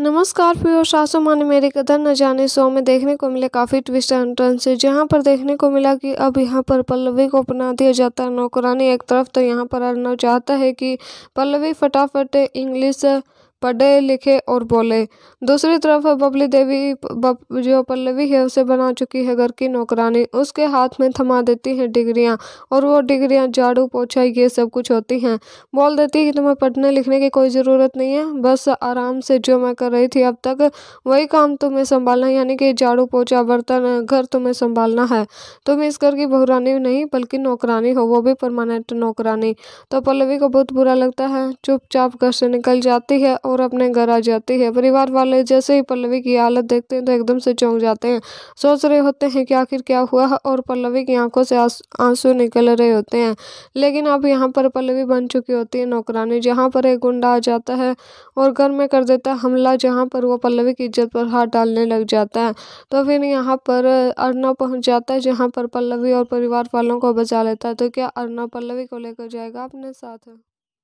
नमस्कार प्रियो सासू माँ मेरे मेरी कदर न जाने शो में देखने को मिले काफ़ी ट्विस्ट एंड टर्न से जहाँ पर देखने को मिला कि अब यहाँ पर पल्लवी को अपना दिया जाता है नौकरानी एक तरफ तो यहाँ पर अर्नव चाहता है कि पल्लवी फटाफट इंग्लिश पढ़े लिखे और बोले दूसरी तरफ बबली देवी बब, जो पल्लवी है उसे बना चुकी है घर की नौकरानी उसके हाथ में थमा देती हैं डिग्रियां और वो डिग्रियां झाड़ू पोछा ये सब कुछ होती हैं बोल देती है कि तुम्हें पढ़ने लिखने की कोई ज़रूरत नहीं है बस आराम से जो मैं कर रही थी अब तक वही काम तुम्हें संभालना यानी कि झाड़ू पोछा बर्तन घर तुम्हें संभालना है तुम इस घर की बहुरानी नहीं बल्कि नौकरानी हो वो भी परमानेंट नौकरानी तो पल्लवी को बहुत बुरा लगता है चुपचाप घर से निकल जाती है और अपने घर आ जाती है परिवार वाले जैसे ही पल्लवी की हालत देखते हैं तो एकदम से चौंक जाते हैं सोच रहे होते हैं कि आखिर क्या हुआ और पल्लवी की आंखों से आंसू निकल रहे होते हैं लेकिन अब यहाँ पर पल्लवी बन चुकी होती है नौकरानी जहाँ पर एक गुंडा आ जाता है और घर में कर देता है हमला जहाँ पर वो पल्लवी की इज्जत पर हाथ डालने लग जाता है तो फिर यहाँ पर अर्नव पहुँच जाता है जहाँ पर पल्लवी और परिवार वालों को बचा लेता है तो क्या अर्नव पल्लवी को लेकर जाएगा अपने साथ